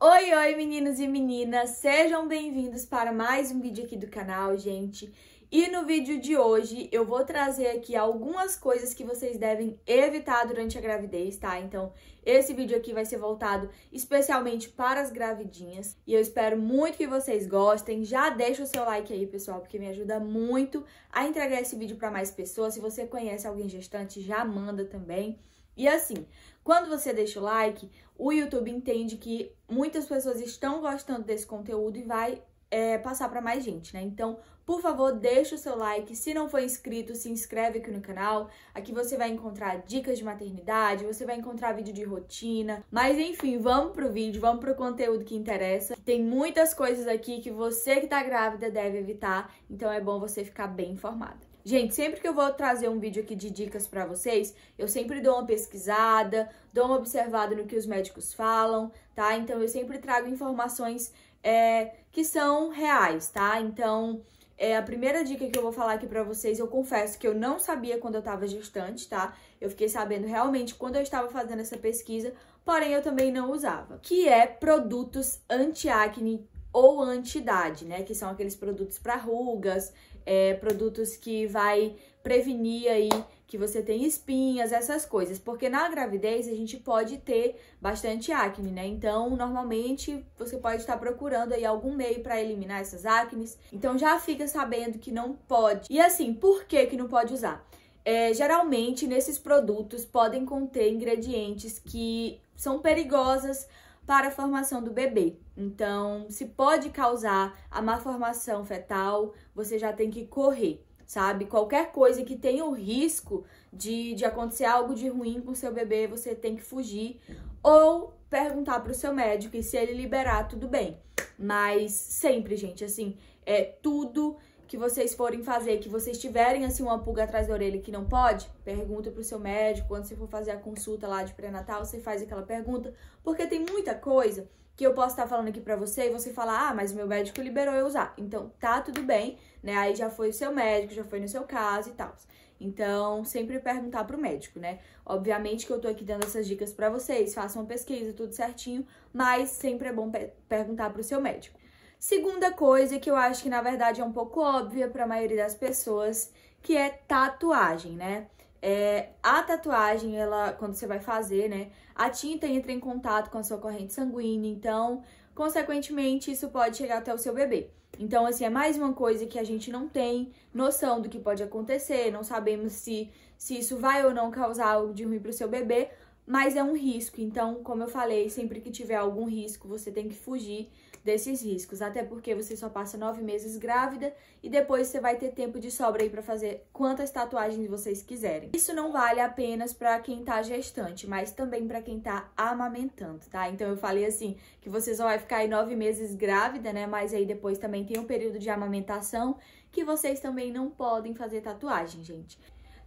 Oi, oi, meninos e meninas! Sejam bem-vindos para mais um vídeo aqui do canal, gente. E no vídeo de hoje eu vou trazer aqui algumas coisas que vocês devem evitar durante a gravidez, tá? Então, esse vídeo aqui vai ser voltado especialmente para as gravidinhas. E eu espero muito que vocês gostem. Já deixa o seu like aí, pessoal, porque me ajuda muito a entregar esse vídeo para mais pessoas. Se você conhece alguém gestante, já manda também. E assim, quando você deixa o like, o YouTube entende que muitas pessoas estão gostando desse conteúdo e vai é, passar para mais gente, né? Então, por favor, deixa o seu like. Se não for inscrito, se inscreve aqui no canal. Aqui você vai encontrar dicas de maternidade, você vai encontrar vídeo de rotina. Mas enfim, vamos pro vídeo, vamos pro conteúdo que interessa. Tem muitas coisas aqui que você que tá grávida deve evitar, então é bom você ficar bem informada. Gente, sempre que eu vou trazer um vídeo aqui de dicas para vocês, eu sempre dou uma pesquisada, dou uma observada no que os médicos falam, tá? Então, eu sempre trago informações é, que são reais, tá? Então, é, a primeira dica que eu vou falar aqui pra vocês, eu confesso que eu não sabia quando eu tava gestante, tá? Eu fiquei sabendo realmente quando eu estava fazendo essa pesquisa, porém eu também não usava. Que é produtos anti-acne ou anti-idade, né? Que são aqueles produtos para rugas, é, produtos que vai prevenir aí que você tem espinhas, essas coisas. Porque na gravidez a gente pode ter bastante acne, né? Então, normalmente você pode estar procurando aí algum meio para eliminar essas acnes. Então já fica sabendo que não pode. E assim, por que que não pode usar? É, geralmente nesses produtos podem conter ingredientes que são perigosas para a formação do bebê. Então, se pode causar a malformação fetal, você já tem que correr, sabe? Qualquer coisa que tenha o risco de, de acontecer algo de ruim com seu bebê, você tem que fugir ou perguntar para o seu médico e se ele liberar, tudo bem. Mas sempre, gente, assim, é tudo que vocês forem fazer, que vocês tiverem assim uma pulga atrás da orelha que não pode, pergunta pro seu médico, quando você for fazer a consulta lá de pré-natal, você faz aquela pergunta, porque tem muita coisa que eu posso estar falando aqui para você e você falar: "Ah, mas o meu médico liberou eu usar". Então, tá tudo bem, né? Aí já foi o seu médico, já foi no seu caso e tal. Então, sempre perguntar pro médico, né? Obviamente que eu tô aqui dando essas dicas para vocês, façam uma pesquisa, tudo certinho, mas sempre é bom pe perguntar pro seu médico. Segunda coisa que eu acho que na verdade é um pouco óbvia para a maioria das pessoas, que é tatuagem, né? É, a tatuagem, ela, quando você vai fazer, né? A tinta entra em contato com a sua corrente sanguínea, então, consequentemente, isso pode chegar até o seu bebê. Então, assim, é mais uma coisa que a gente não tem noção do que pode acontecer, não sabemos se, se isso vai ou não causar algo de ruim para o seu bebê, mas é um risco. Então, como eu falei, sempre que tiver algum risco, você tem que fugir desses riscos, até porque você só passa nove meses grávida e depois você vai ter tempo de sobra aí para fazer quantas tatuagens vocês quiserem. Isso não vale apenas para quem tá gestante, mas também para quem tá amamentando, tá? Então eu falei assim que vocês só vai ficar aí nove meses grávida, né? Mas aí depois também tem um período de amamentação que vocês também não podem fazer tatuagem, gente.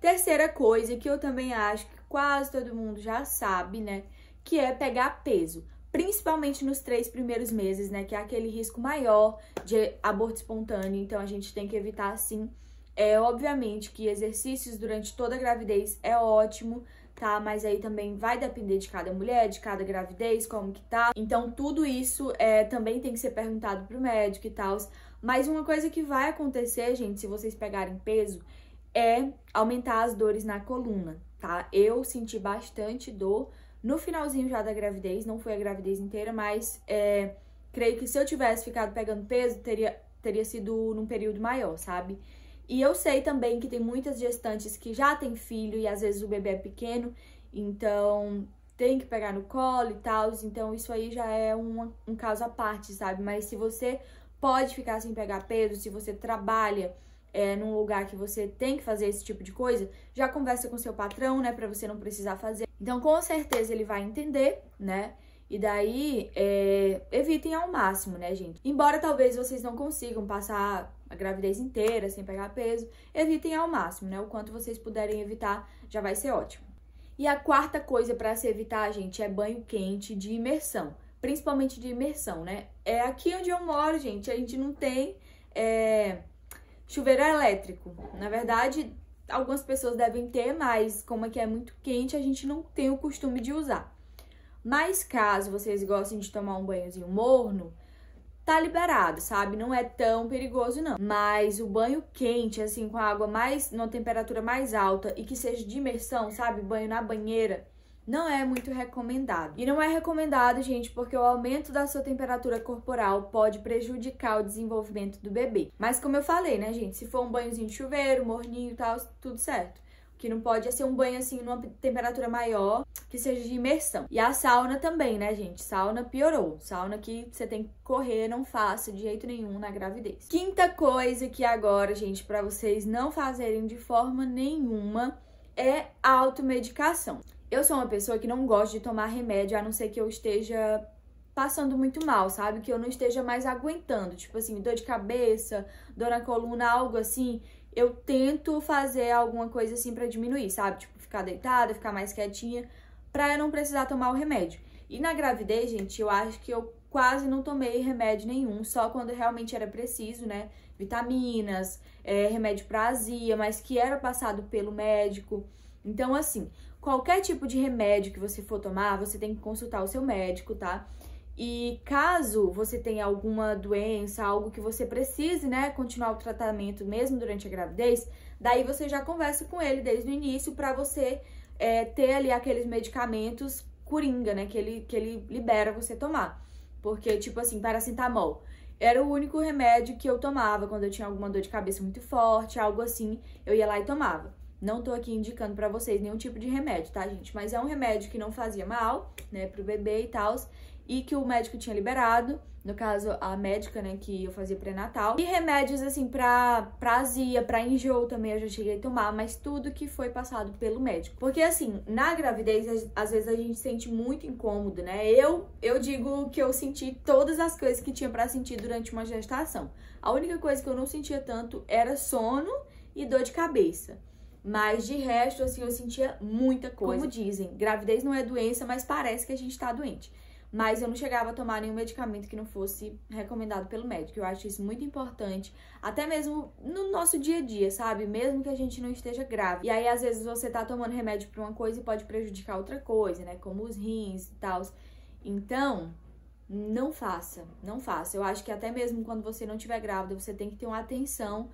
Terceira coisa que eu também acho que quase todo mundo já sabe, né? Que é pegar peso principalmente nos três primeiros meses, né? Que é aquele risco maior de aborto espontâneo. Então a gente tem que evitar, sim. É obviamente que exercícios durante toda a gravidez é ótimo, tá? Mas aí também vai depender de cada mulher, de cada gravidez, como que tá. Então tudo isso é, também tem que ser perguntado pro médico e tal. Mas uma coisa que vai acontecer, gente, se vocês pegarem peso, é aumentar as dores na coluna, tá? Eu senti bastante dor no finalzinho já da gravidez, não foi a gravidez inteira, mas é, creio que se eu tivesse ficado pegando peso, teria, teria sido num período maior, sabe? E eu sei também que tem muitas gestantes que já têm filho e às vezes o bebê é pequeno, então tem que pegar no colo e tal, então isso aí já é um caso à parte, sabe? Mas se você pode ficar sem pegar peso, se você trabalha é, num lugar que você tem que fazer esse tipo de coisa, já conversa com seu patrão, né, pra você não precisar fazer. Então, com certeza ele vai entender, né? E daí, é, evitem ao máximo, né, gente? Embora talvez vocês não consigam passar a gravidez inteira sem pegar peso, evitem ao máximo, né? O quanto vocês puderem evitar já vai ser ótimo. E a quarta coisa para se evitar, gente, é banho quente de imersão, principalmente de imersão, né? É aqui onde eu moro, gente, a gente não tem é, chuveiro elétrico. Na verdade, algumas pessoas devem ter, mas como aqui é muito quente, a gente não tem o costume de usar. Mas caso vocês gostem de tomar um banhozinho morno, tá liberado, sabe? Não é tão perigoso não. Mas o banho quente, assim, com a água mais numa temperatura mais alta e que seja de imersão, sabe? Banho na banheira, não é muito recomendado. E não é recomendado, gente, porque o aumento da sua temperatura corporal pode prejudicar o desenvolvimento do bebê. Mas como eu falei, né, gente, se for um banhozinho de chuveiro, morninho e tal, tudo certo O que não pode é ser um banho assim numa temperatura maior, que seja de imersão. E a sauna também, né, gente? Sauna piorou. Sauna que você tem que correr, não faça de jeito nenhum na gravidez. Quinta coisa que agora, gente, para vocês não fazerem de forma nenhuma é automedicação. Eu sou uma pessoa que não gosta de tomar remédio a não ser que eu esteja passando muito mal, sabe? Que eu não esteja mais aguentando, tipo assim, dor de cabeça, dor na coluna, algo assim. Eu tento fazer alguma coisa assim para diminuir, sabe? Tipo, ficar deitada, ficar mais quietinha, pra eu não precisar tomar o remédio. E na gravidez, gente, eu acho que eu quase não tomei remédio nenhum, só quando realmente era preciso, né? Vitaminas, é, remédio pra azia, mas que era passado pelo médico. Então, assim, Qualquer tipo de remédio que você for tomar, você tem que consultar o seu médico, tá? E caso você tenha alguma doença, algo que você precise, né, continuar o tratamento mesmo durante a gravidez, daí você já conversa com ele desde o início para você é, ter ali aqueles medicamentos coringa, né, que ele, que ele libera você tomar. Porque, tipo assim, paracetamol era o único remédio que eu tomava quando eu tinha alguma dor de cabeça muito forte, algo assim, eu ia lá e tomava. Não tô aqui indicando para vocês nenhum tipo de remédio, tá, gente? Mas é um remédio que não fazia mal, né, pro bebê e tal, e que o médico tinha liberado, no caso a médica, né, que eu fazia pré-natal. E remédios assim para pra azia, para enjoo também eu já cheguei a tomar, mas tudo que foi passado pelo médico. Porque assim, na gravidez às vezes a gente sente muito incômodo, né? Eu eu digo que eu senti todas as coisas que tinha para sentir durante uma gestação. A única coisa que eu não sentia tanto era sono e dor de cabeça. Mas de resto, assim, eu sentia muita coisa. Como dizem, gravidez não é doença, mas parece que a gente tá doente. Mas eu não chegava a tomar nenhum medicamento que não fosse recomendado pelo médico. Eu acho isso muito importante, até mesmo no nosso dia a dia, sabe? Mesmo que a gente não esteja grave. E aí, às vezes, você tá tomando remédio pra uma coisa e pode prejudicar outra coisa, né? Como os rins e tal. Então, não faça, não faça. Eu acho que até mesmo quando você não estiver grávida, você tem que ter uma atenção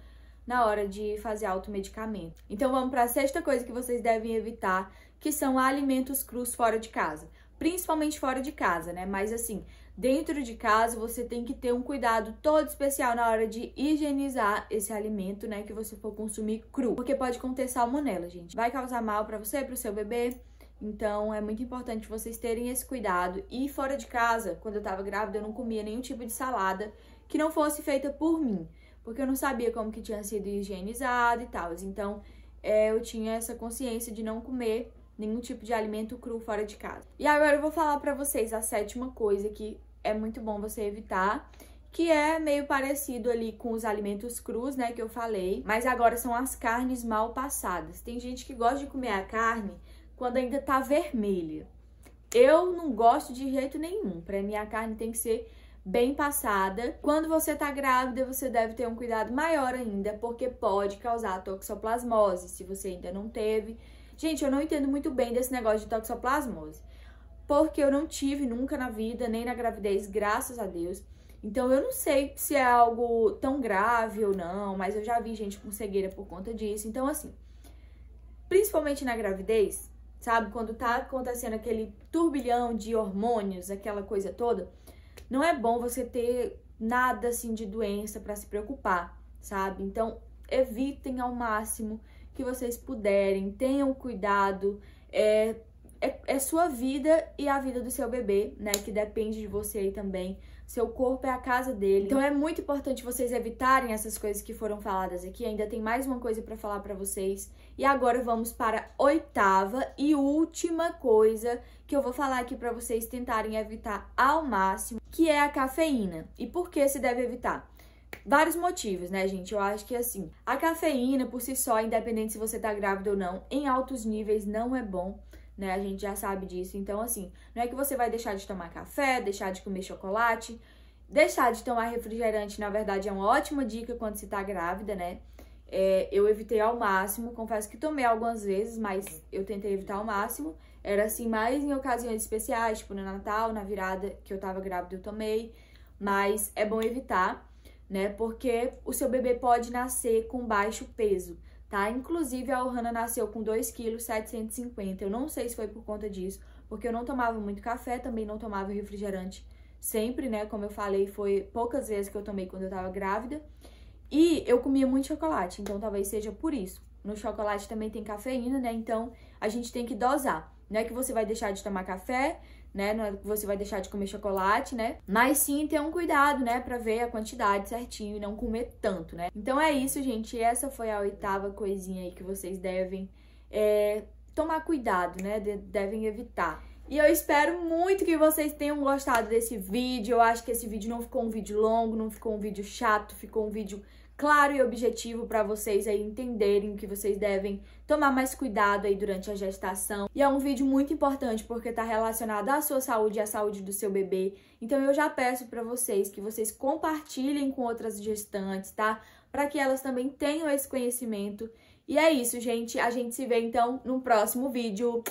na hora de fazer automedicamento. Então vamos para a sexta coisa que vocês devem evitar, que são alimentos crus fora de casa. Principalmente fora de casa, né? Mas assim, dentro de casa você tem que ter um cuidado todo especial na hora de higienizar esse alimento, né, que você for consumir cru, porque pode conter salmonela, gente. Vai causar mal para você, para o seu bebê. Então é muito importante vocês terem esse cuidado. E fora de casa, quando eu tava grávida, eu não comia nenhum tipo de salada que não fosse feita por mim porque eu não sabia como que tinha sido higienizado e tal. Então, é, eu tinha essa consciência de não comer nenhum tipo de alimento cru fora de casa. E agora eu vou falar para vocês a sétima coisa que é muito bom você evitar, que é meio parecido ali com os alimentos crus, né, que eu falei, mas agora são as carnes mal passadas. Tem gente que gosta de comer a carne quando ainda tá vermelha. Eu não gosto de jeito nenhum. Para mim a carne tem que ser bem passada. Quando você tá grávida, você deve ter um cuidado maior ainda, porque pode causar toxoplasmose, se você ainda não teve. Gente, eu não entendo muito bem desse negócio de toxoplasmose, porque eu não tive nunca na vida, nem na gravidez, graças a Deus. Então eu não sei se é algo tão grave ou não, mas eu já vi gente com cegueira por conta disso. Então assim, principalmente na gravidez, sabe, quando tá acontecendo aquele turbilhão de hormônios, aquela coisa toda, não é bom você ter nada assim de doença para se preocupar, sabe? Então, evitem ao máximo que vocês puderem, tenham cuidado, é, é, é sua vida e a vida do seu bebê, né? Que depende de você aí também. Seu corpo é a casa dele. Então é muito importante vocês evitarem essas coisas que foram faladas aqui. Ainda tem mais uma coisa para falar para vocês. E agora vamos para a oitava e última coisa que eu vou falar aqui para vocês tentarem evitar ao máximo, que é a cafeína. E por que se deve evitar? Vários motivos, né, gente? Eu acho que assim, a cafeína por si só, independente se você tá grávida ou não, em altos níveis não é bom né? A gente já sabe disso. Então, assim, não é que você vai deixar de tomar café, deixar de comer chocolate. Deixar de tomar refrigerante, na verdade, é uma ótima dica quando se tá grávida, né? É, eu evitei ao máximo, confesso que tomei algumas vezes, mas eu tentei evitar ao máximo. Era assim, mais em ocasiões especiais, tipo no Natal, na virada que eu tava grávida, eu tomei. Mas é bom evitar, né? Porque o seu bebê pode nascer com baixo peso tá? Inclusive a Ohana nasceu com 2,750 kg. Eu não sei se foi por conta disso, porque eu não tomava muito café, também não tomava refrigerante sempre, né? Como eu falei, foi poucas vezes que eu tomei quando eu tava grávida. E eu comia muito chocolate, então talvez seja por isso. No chocolate também tem cafeína, né? Então a gente tem que dosar. Não é que você vai deixar de tomar café, né? Não é que você vai deixar de comer chocolate, né? Mas sim ter um cuidado, né? Pra ver a quantidade certinho e não comer tanto, né? Então é isso, gente. Essa foi a oitava coisinha aí que vocês devem é, tomar cuidado, né? De devem evitar. E eu espero muito que vocês tenham gostado desse vídeo. Eu acho que esse vídeo não ficou um vídeo longo, não ficou um vídeo chato, ficou um vídeo claro e objetivo para vocês aí entenderem que vocês devem tomar mais cuidado aí durante a gestação. E é um vídeo muito importante porque está relacionado à sua saúde e à saúde do seu bebê. Então eu já peço para vocês que vocês compartilhem com outras gestantes, tá? Para que elas também tenham esse conhecimento. E é isso, gente. A gente se vê então no próximo vídeo.